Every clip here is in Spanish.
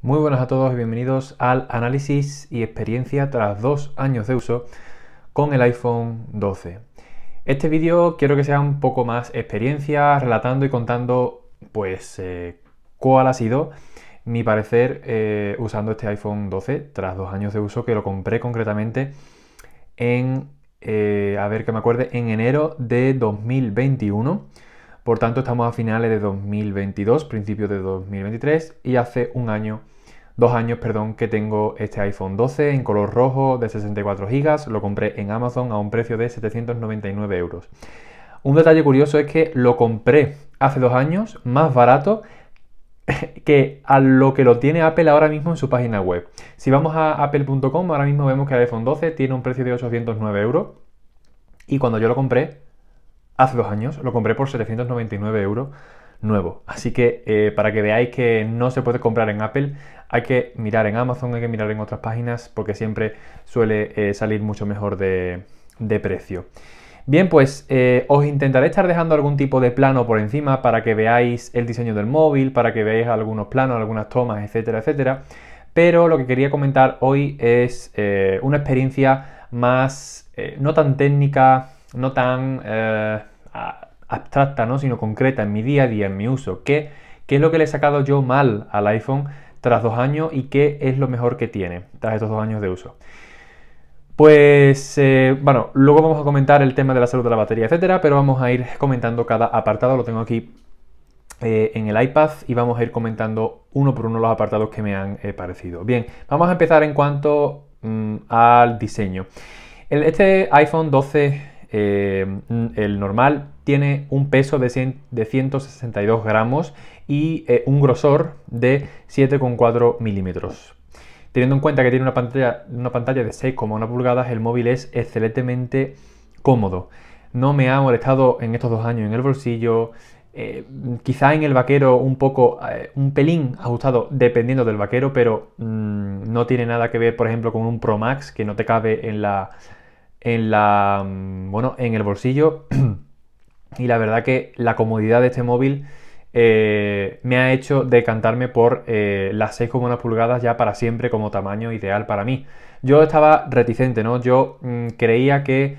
Muy buenas a todos y bienvenidos al análisis y experiencia tras dos años de uso con el iPhone 12. Este vídeo quiero que sea un poco más experiencia, relatando y contando pues eh, cuál ha sido mi parecer eh, usando este iPhone 12 tras dos años de uso que lo compré concretamente en, eh, a ver que me acuerde, en enero de 2021 por tanto, estamos a finales de 2022, principios de 2023 y hace un año, dos años, perdón, que tengo este iPhone 12 en color rojo de 64 GB. Lo compré en Amazon a un precio de 799 euros. Un detalle curioso es que lo compré hace dos años más barato que a lo que lo tiene Apple ahora mismo en su página web. Si vamos a apple.com, ahora mismo vemos que el iPhone 12 tiene un precio de 809 euros. Y cuando yo lo compré, hace dos años, lo compré por 799 euros nuevo. Así que eh, para que veáis que no se puede comprar en Apple, hay que mirar en Amazon, hay que mirar en otras páginas porque siempre suele eh, salir mucho mejor de, precio. Bien, pues eh, os intentaré estar dejando algún tipo de plano por encima para que veáis el diseño del móvil, para que veáis algunos planos, algunas tomas, etcétera, etcétera. Pero lo que quería comentar hoy es una experiencia más, no tan técnica, no tan abstracta, ¿no? sino concreta en mi día a día, en mi uso. ¿Qué, ¿Qué es lo que le he sacado yo mal al iPhone tras dos años y qué es lo mejor que tiene tras estos dos años de uso? Pues eh, bueno, luego vamos a comentar el tema de la salud de la batería, etcétera, pero vamos a ir comentando cada apartado. Lo tengo aquí eh, en el iPad y vamos a ir comentando uno por uno los apartados que me han eh, parecido. Bien, vamos a empezar en cuanto mm, al diseño. este iPhone 12 eh, el normal tiene un peso de, 162 gramos y eh, un grosor de 7,4 milímetros. Teniendo en cuenta que tiene una pantalla, de 6,1 pulgadas, el móvil es excelentemente cómodo. No me ha molestado en estos dos años en el bolsillo, eh, quizá en el vaquero un poco, un pelín ajustado dependiendo del vaquero, pero mm, no tiene nada que ver, por ejemplo, con un Pro Max que no te cabe en la, en, la, mm, bueno, en el bolsillo y la verdad que la comodidad de este móvil eh, me ha hecho decantarme por eh, las 6,1 pulgadas ya para siempre como tamaño ideal para mí. Yo estaba reticente, ¿no? Yo mm, creía que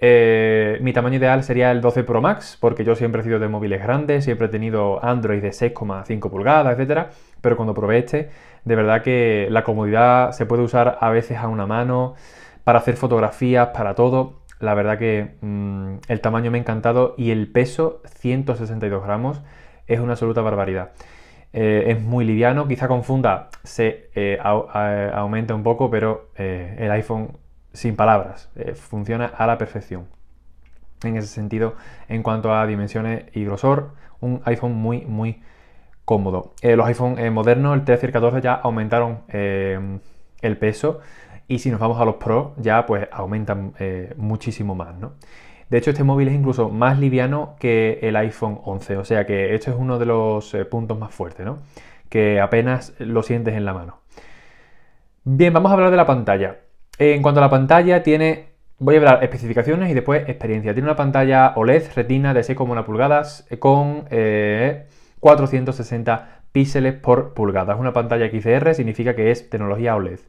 eh, mi tamaño ideal sería el 12 Pro Max, porque yo siempre he sido de móviles grandes, siempre he tenido Android de 6,5 pulgadas, etcétera, Pero cuando probé este, de verdad que la comodidad se puede usar a veces a una mano para hacer fotografías, para todo. La verdad que mm, el tamaño me ha encantado y el peso, 162 gramos, es una absoluta barbaridad. Eh, es muy liviano, quizá confunda, se eh, eh aumenta un poco, pero eh, el iPhone sin palabras, funciona a la perfección. En ese sentido, en cuanto a dimensiones y grosor, un iPhone muy, muy cómodo. los iPhone modernos, el 13 y 14, ya aumentaron el peso y si nos vamos a los Pro, ya pues aumentan eh, muchísimo más, De hecho, este móvil es incluso más liviano que el iPhone 11, o sea que esto es uno de los eh, puntos más fuertes, ¿no? Que apenas lo sientes en la mano. Bien, vamos a hablar de la pantalla. En cuanto a la pantalla, tiene. Voy a hablar especificaciones y después experiencia. Tiene una pantalla OLED retina de 6,1 pulgadas con 460 eh, píxeles por pulgada. Es una pantalla XDR, significa que es tecnología OLED.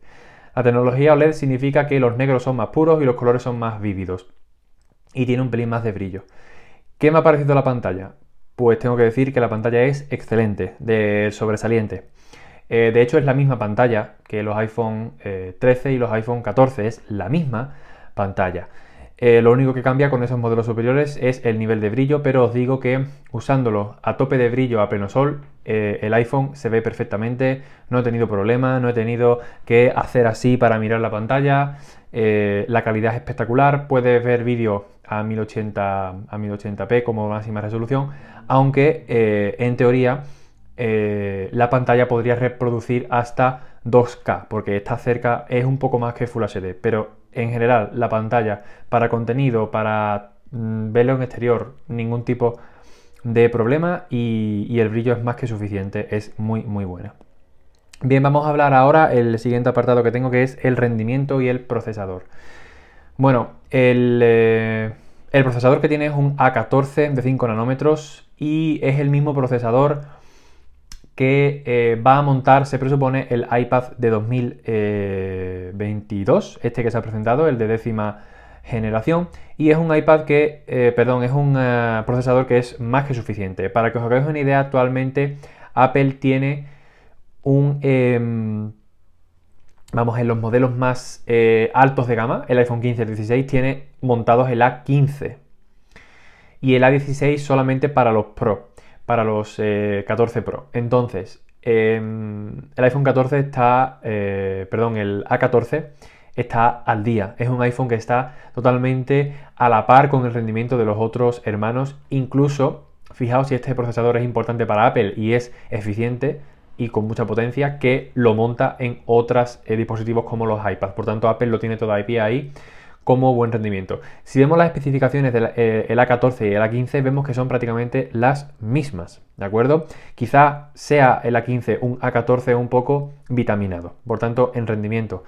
La tecnología OLED significa que los negros son más puros y los colores son más vívidos y tiene un pelín más de brillo. ¿Qué me ha parecido la pantalla? Pues tengo que decir que la pantalla es excelente, de sobresaliente. Eh, de hecho es la misma pantalla que los iPhone 13 eh, y los iPhone 14, es la misma pantalla. Eh, lo único que cambia con esos modelos superiores es el nivel de brillo, pero os digo que usándolo a tope de brillo a pleno sol, eh, el iPhone se ve perfectamente, no he tenido problemas, no he tenido que hacer así para mirar la pantalla, eh, la calidad es espectacular, puedes ver vídeos a 1080, a 1080p como máxima resolución, aunque en teoría la pantalla podría reproducir hasta 2K, porque está cerca, es un poco más que Full HD, pero en general la pantalla para contenido, para mm, verlo en exterior, ningún tipo de problema y, el brillo es más que suficiente, es muy muy buena. Bien, vamos a hablar ahora el siguiente apartado que tengo que es el rendimiento y el procesador. Bueno, el, eh, el procesador que tiene es un A14 de 5 nanómetros y es el mismo procesador que eh, va a montar, se presupone, el iPad de 2022, eh, este que se ha presentado, el de décima generación, y es un iPad que, eh, perdón, es un procesador que es más que suficiente. Para que os hagáis una idea, actualmente Apple tiene un... Em, vamos, en los modelos más altos de gama, el iPhone 15 y el 16 tiene montados el A15 y el A16 solamente para los Pro para los 14 eh, Pro. Entonces, em, el iPhone 14 está, eh, perdón, el A14 está al día. Es un iPhone que está totalmente a la par con el rendimiento de los otros hermanos. Incluso, fijaos si este procesador es importante para Apple y es eficiente y con mucha potencia, que lo monta en otros eh, dispositivos como los iPads. Por tanto, Apple lo tiene todavía ahí como buen rendimiento. Si vemos las especificaciones del eh, A14 y el A15, vemos que son prácticamente las mismas, ¿de acuerdo? Quizá sea el A15 un A14 un poco vitaminado, por tanto, en rendimiento,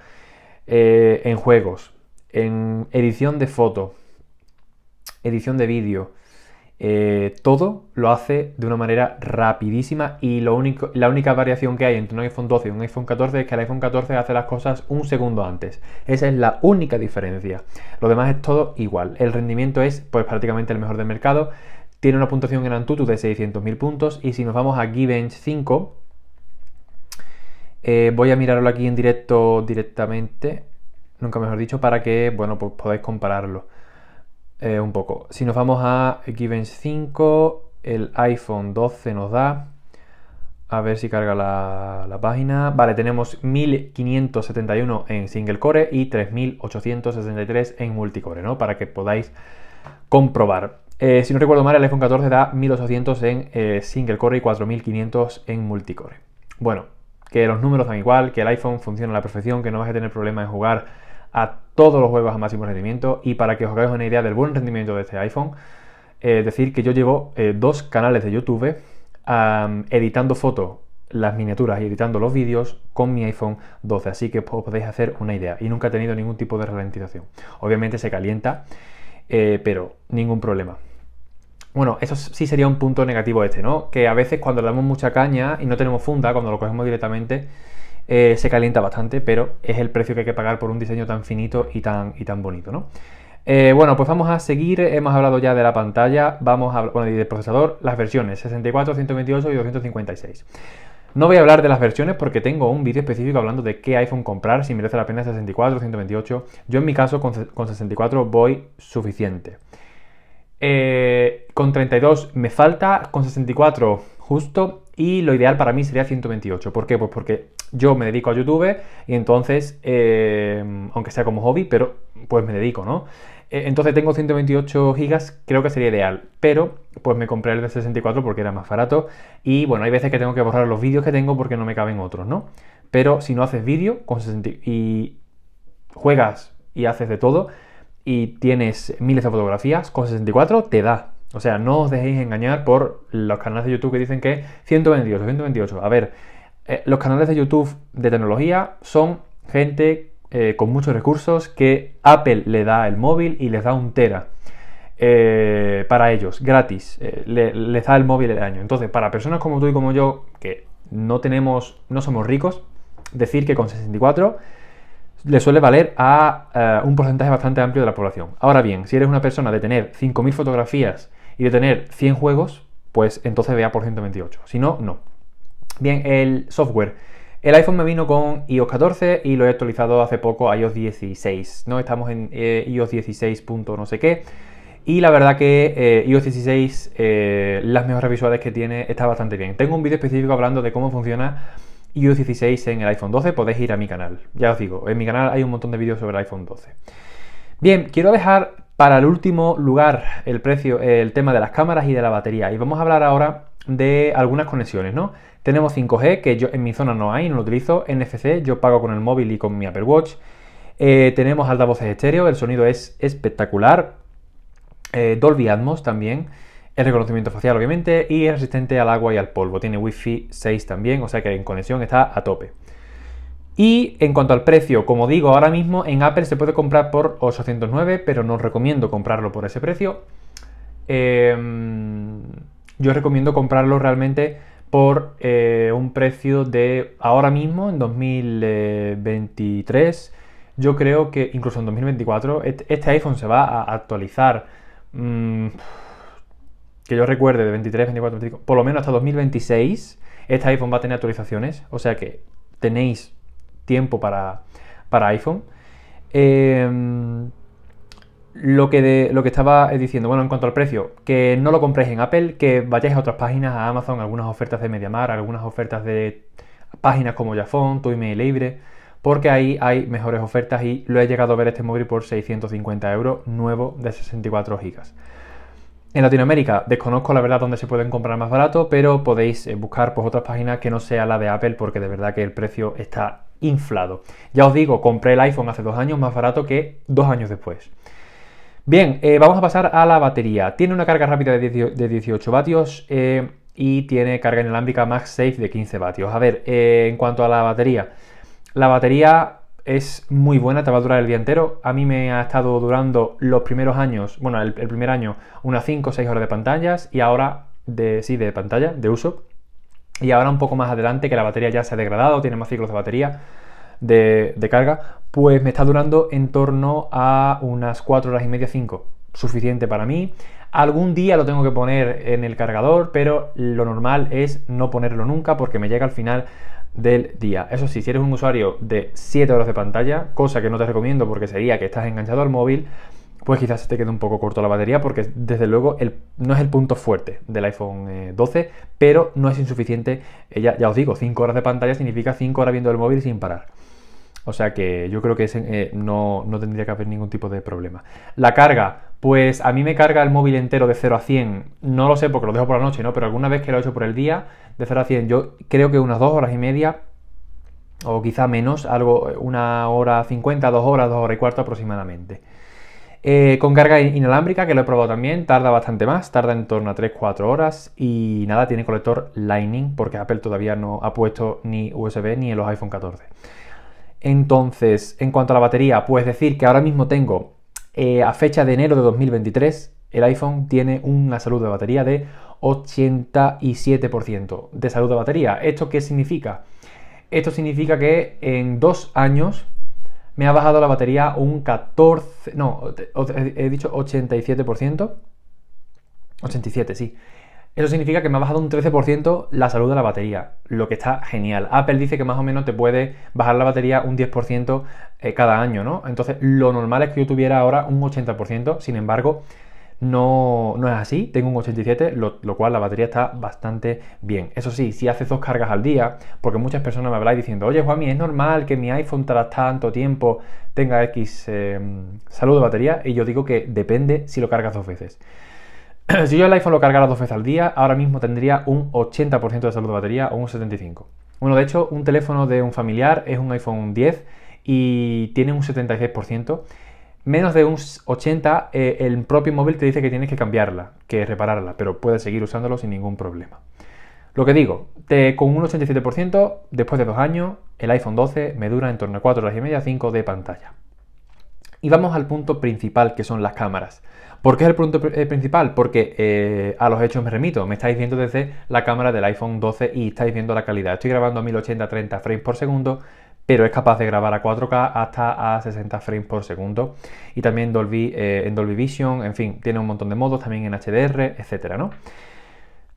eh, en juegos, en edición de foto, edición de vídeo, eh, todo lo hace de una manera rapidísima y lo único, la única variación que hay entre un iPhone 12 y un iPhone 14 es que el iPhone 14 hace las cosas un segundo antes. Esa es la única diferencia. Lo demás es todo igual. El rendimiento es pues prácticamente el mejor del mercado. Tiene una puntuación en Antutu de 600.000 puntos y si nos vamos a Givench 5, eh, voy a mirarlo aquí en directo directamente, nunca mejor dicho, para que bueno pues, podáis compararlo. Eh, un poco. Si nos vamos a Givens 5, el iPhone 12 nos da. A ver si carga la, página. Vale, tenemos 1571 en single core y 3863 en multicore, ¿no? Para que podáis comprobar. Eh, si no recuerdo mal, el iPhone 14 da 1800 en eh, single core y 4500 en multicore. Bueno, que los números dan igual, que el iPhone funciona a la perfección, que no vas a tener problema en jugar a todos los juegos a máximo rendimiento y para que os hagáis una idea del buen rendimiento de este iPhone, es eh, decir que yo llevo eh, dos canales de YouTube editando fotos, las miniaturas y editando los vídeos con mi iPhone 12, así que os podéis hacer una idea y nunca he tenido ningún tipo de ralentización. Obviamente se calienta, eh, pero ningún problema. Bueno, eso sí sería un punto negativo este, ¿no? Que a veces cuando le damos mucha caña y no tenemos funda, cuando lo cogemos directamente, eh, se calienta bastante, pero es el precio que hay que pagar por un diseño tan finito y tan, y tan bonito, ¿no? Eh, bueno, pues vamos a seguir, hemos hablado ya de la pantalla, vamos a bueno, y del procesador, las versiones 64, 128 y 256. No voy a hablar de las versiones porque tengo un vídeo específico hablando de qué iPhone comprar, si merece la pena 64, 128. Yo en mi caso con, 64 voy suficiente. Eh, con 32 me falta, con 64 justo y lo ideal para mí sería 128. ¿Por qué? Pues porque yo me dedico a YouTube y entonces, eh, aunque sea como hobby, pero pues me dedico, ¿no? Eh, entonces tengo 128 gigas, creo que sería ideal, pero pues me compré el de 64 porque era más barato y bueno, hay veces que tengo que borrar los vídeos que tengo porque no me caben otros, ¿no? Pero si no haces vídeo con y juegas y haces de todo y tienes miles de fotografías, con 64 te da, o sea, no os dejéis engañar por los canales de YouTube que dicen que 128, 128. A ver, eh, los canales de YouTube de tecnología son gente eh, con muchos recursos que Apple le da el móvil y les da un tera. Eh, para ellos, gratis, les da el móvil el año. Entonces, para personas como tú y como yo, que no tenemos, no somos ricos, decir que con 64 le suele valer a un porcentaje bastante amplio de la población. Ahora bien, si eres una persona de tener 5.000 fotografías y de tener 100 juegos, pues entonces vea por 128. Si no, no. Bien, el software. El iPhone me vino con iOS 14 y lo he actualizado hace poco a iOS 16. ¿no? Estamos en eh, iOS 16. no sé qué. Y la verdad que eh, iOS 16, eh, las mejores visuales que tiene, está bastante bien. Tengo un vídeo específico hablando de cómo funciona iOS 16 en el iPhone 12. Podéis ir a mi canal. Ya os digo, en mi canal hay un montón de vídeos sobre el iPhone 12. Bien, quiero dejar para el último lugar, el precio, el tema de las cámaras y de la batería. Y vamos a hablar ahora de algunas conexiones, ¿no? Tenemos 5G, que yo en mi zona no hay, no lo utilizo. NFC, yo pago con el móvil y con mi Apple Watch. Eh, tenemos altavoces estéreo, el sonido es espectacular. Eh, Dolby Atmos también. El reconocimiento facial, obviamente. Y es resistente al agua y al polvo. Tiene Wi-Fi 6 también, o sea que en conexión está a tope. Y en cuanto al precio, como digo, ahora mismo en Apple se puede comprar por 809, pero no recomiendo comprarlo por ese precio. Em, yo recomiendo comprarlo realmente por eh, un precio de ahora mismo, en 2023. Yo creo que incluso en 2024 este iPhone se va a actualizar. Mm, que yo recuerde, de 23, 24, 25, por lo menos hasta 2026. Este iPhone va a tener actualizaciones. O sea que tenéis tiempo para, para iPhone. Em, lo que, lo que estaba diciendo, bueno, en cuanto al precio, que no lo compréis en Apple, que vayáis a otras páginas, a Amazon, algunas ofertas de MediaMar, algunas ofertas de páginas como Jafón, Tu Email Libre, porque ahí hay mejores ofertas y lo he llegado a ver este móvil por 650 euros, nuevo de 64 gigas En Latinoamérica desconozco la verdad dónde se pueden comprar más barato, pero podéis eh, buscar pues, otras páginas que no sea la de Apple porque de verdad que el precio está inflado. Ya os digo, compré el iPhone hace dos años más barato que dos años después. Bien, eh, vamos a pasar a la batería. Tiene una carga rápida de 18 vatios eh, y tiene carga inalámbrica MagSafe de 15 vatios. A ver, eh, en cuanto a la batería, la batería es muy buena, te va a durar el día entero. A mí me ha estado durando los primeros años, bueno, el, primer año, unas 5 o 6 horas de pantallas y ahora, de, sí, de pantalla, de uso y ahora un poco más adelante que la batería ya se ha degradado, tiene más ciclos de batería de, carga, pues me está durando en torno a unas 4 horas y media, 5. Suficiente para mí. Algún día lo tengo que poner en el cargador, pero lo normal es no ponerlo nunca porque me llega al final del día. Eso sí, si eres un usuario de 7 horas de pantalla, cosa que no te recomiendo porque sería que estás enganchado al móvil, pues quizás se te quede un poco corto la batería porque desde luego no es el punto fuerte del iPhone 12, eh, pero no es insuficiente, eh, ya, ya os digo, 5 horas de pantalla significa 5 horas viendo el móvil sin parar. O sea que yo creo que eh, no, tendría que haber ningún tipo de problema. La carga, pues a mí me carga el móvil entero de 0 a 100. No lo sé porque lo dejo por la noche, ¿no? Pero alguna vez que lo he hecho por el día, de 0 a 100, yo creo que unas 2 horas y media o quizá menos, algo, una hora 50, 2 horas, dos horas y cuarto aproximadamente. Eh, con carga inalámbrica, que lo he probado también, tarda bastante más, tarda en torno a 3-4 horas y nada, tiene colector Lightning porque Apple todavía no ha puesto ni USB ni en los iPhone 14. Entonces, en cuanto a la batería, puedes decir que ahora mismo tengo, eh, a fecha de enero de 2023, el iPhone tiene una salud de batería de 87% de salud de batería. ¿Esto qué significa? Esto significa que en dos años me ha bajado la batería un 14, no, he dicho 87%, 87, sí. Eso significa que me ha bajado un 13% la salud de la batería, lo que está genial. Apple dice que más o menos te puede bajar la batería un 10% eh, cada año, ¿no? Entonces, lo normal es que yo tuviera ahora un 80%, sin embargo, no, no es así, tengo un 87, lo, cual la batería está bastante bien. Eso sí, si haces dos cargas al día, porque muchas personas me habláis diciendo, oye Juanmi, es normal que mi iPhone tras tanto tiempo tenga X eh, salud de batería, y yo digo que depende si lo cargas dos veces. si yo el iPhone lo cargara dos veces al día, ahora mismo tendría un 80% de salud de batería o un 75%. Bueno, de hecho, un teléfono de un familiar es un iPhone 10 y tiene un 76% menos de un 80 eh, el propio móvil te dice que tienes que cambiarla, que repararla, pero puedes seguir usándolo sin ningún problema. Lo que digo, con un 87% después de dos años, el iPhone 12 me dura en torno a 4 horas y media, 5 de pantalla. Y vamos al punto principal, que son las cámaras. ¿Por qué es el punto eh, principal? Porque eh, a los hechos me remito, me estáis viendo desde la cámara del iPhone 12 y estáis viendo la calidad. Estoy grabando a 1080 30 frames por segundo pero es capaz de grabar a 4K hasta a 60 frames por segundo. Y también Dolby, eh, en Dolby Vision, en fin, tiene un montón de modos, también en HDR, etcétera, ¿no?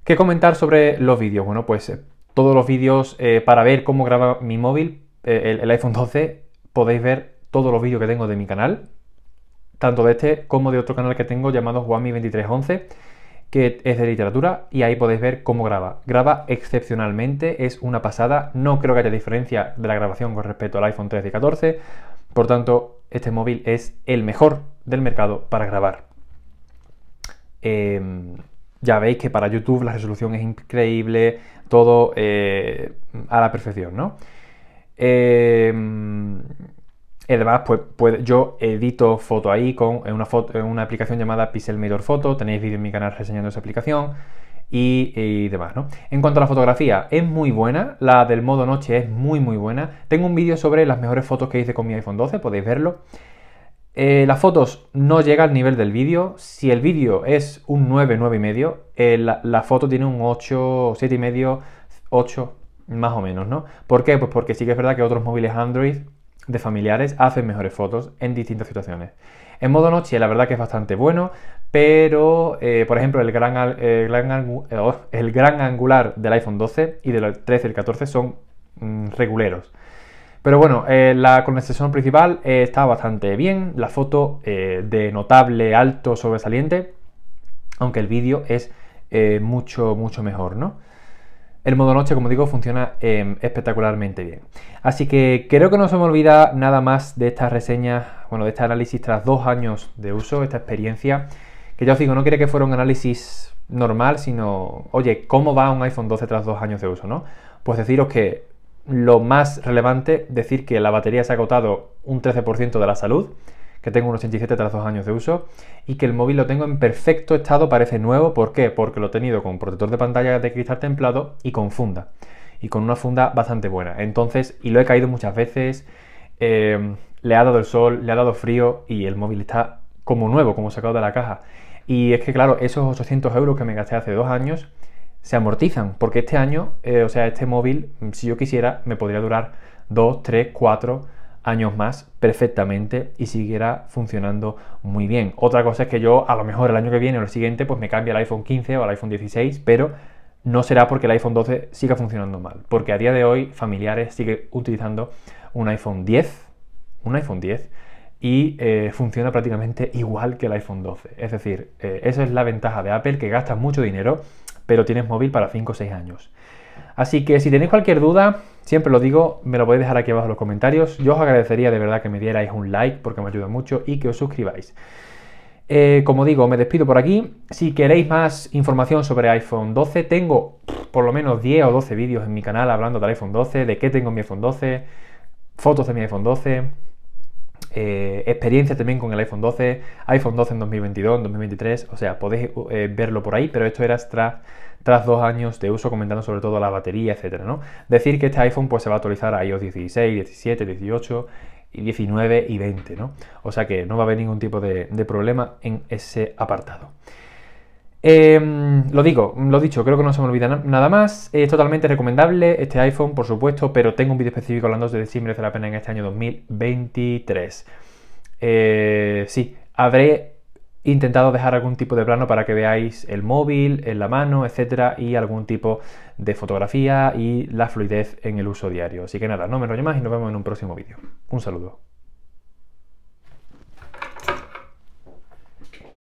¿Qué comentar sobre los vídeos? Bueno, pues eh, todos los vídeos eh, para ver cómo graba mi móvil, el, iPhone 12, podéis ver todos los vídeos que tengo de mi canal, tanto de este como de otro canal que tengo llamado Huami2311 que es de literatura y ahí podéis ver cómo graba. Graba excepcionalmente, es una pasada, no creo que haya diferencia de la grabación con respecto al iPhone 13 y 14, por tanto este móvil es el mejor del mercado para grabar. Em, ya veis que para YouTube la resolución es increíble, todo eh, a la perfección, ¿no? Em, además, pues, yo edito foto ahí con una, foto, una aplicación llamada Pixelmator Photo. Tenéis vídeo en mi canal reseñando esa aplicación y, demás, ¿no? En cuanto a la fotografía, es muy buena. La del modo noche es muy, muy buena. Tengo un vídeo sobre las mejores fotos que hice con mi iPhone 12, podéis verlo. Eh, las fotos no llegan al nivel del vídeo. Si el vídeo es un 9, 9,5, medio, eh, la, foto tiene un 8, 7,5, 8, más o menos, ¿no? ¿Por qué? Pues porque sí que es verdad que otros móviles Android de familiares hacen mejores fotos en distintas situaciones. En modo noche la verdad que es bastante bueno, pero eh, por ejemplo el gran, oh, el gran, angular del iPhone 12 y del 13 y el 14 son mm, reguleros. Pero bueno, eh, la conversación principal eh, está bastante bien, la foto de notable, alto, sobresaliente, aunque el vídeo es mucho, mucho mejor, ¿no? El modo noche, como digo, funciona em, espectacularmente bien. Así que creo que no se me olvida nada más de estas reseñas, bueno, de este análisis tras dos años de uso, esta experiencia, que ya os digo, no quiere que fuera un análisis normal, sino, oye, ¿cómo va un iPhone 12 tras dos años de uso, no? Pues deciros que lo más relevante, decir que la batería se ha agotado un 13% de la salud, que tengo unos 87 tras dos años de uso y que el móvil lo tengo en perfecto estado, parece nuevo. ¿Por qué? Porque lo he tenido con protector de pantalla de cristal templado y con funda. Y con una funda bastante buena. Entonces, y lo he caído muchas veces, eh, le ha dado el sol, le ha dado frío y el móvil está como nuevo, como sacado de la caja. Y es que, claro, esos 800 euros que me gasté hace dos años se amortizan, porque este año, eh, o sea, este móvil, si yo quisiera, me podría durar 2, 3, 4, años más perfectamente y siguiera funcionando muy bien. Otra cosa es que yo a lo mejor el año que viene o el siguiente pues me cambie al iPhone 15 o al iPhone 16, pero no será porque el iPhone 12 siga funcionando mal, porque a día de hoy familiares sigue utilizando un iPhone 10, un iPhone 10 y eh, funciona prácticamente igual que el iPhone 12. Es decir, eh, esa es la ventaja de Apple, que gastas mucho dinero, pero tienes móvil para 5 o 6 años. Así que si tenéis cualquier duda, siempre lo digo, me lo podéis dejar aquí abajo en los comentarios. Yo os agradecería de verdad que me dierais un like porque me ayuda mucho y que os suscribáis. Eh, como digo, me despido por aquí. Si queréis más información sobre iPhone 12, tengo por lo menos 10 o 12 vídeos en mi canal hablando del iPhone 12, de qué tengo mi iPhone 12, fotos de mi iPhone 12, eh, experiencia también con el iPhone 12, iPhone 12 en 2022, en 2023, o sea, podéis eh, verlo por ahí, pero esto era extra tras dos años de uso, comentando sobre todo la batería, etcétera ¿no? Decir que este iPhone pues, se va a actualizar a iOS 16, 17, 18 y 19 y 20, ¿no? O sea que no va a haber ningún tipo de, problema en ese apartado. Em, lo digo, lo dicho, creo que no se me olvida nada más. Es totalmente recomendable este iPhone, por supuesto, pero tengo un vídeo específico hablando de si merece la pena en este año 2023. Eh, sí, habré intentado dejar algún tipo de plano para que veáis el móvil, en la mano, etcétera, y algún tipo de fotografía y la fluidez en el uso diario. Así que nada, no me enrollo más y nos vemos en un próximo vídeo. Un saludo.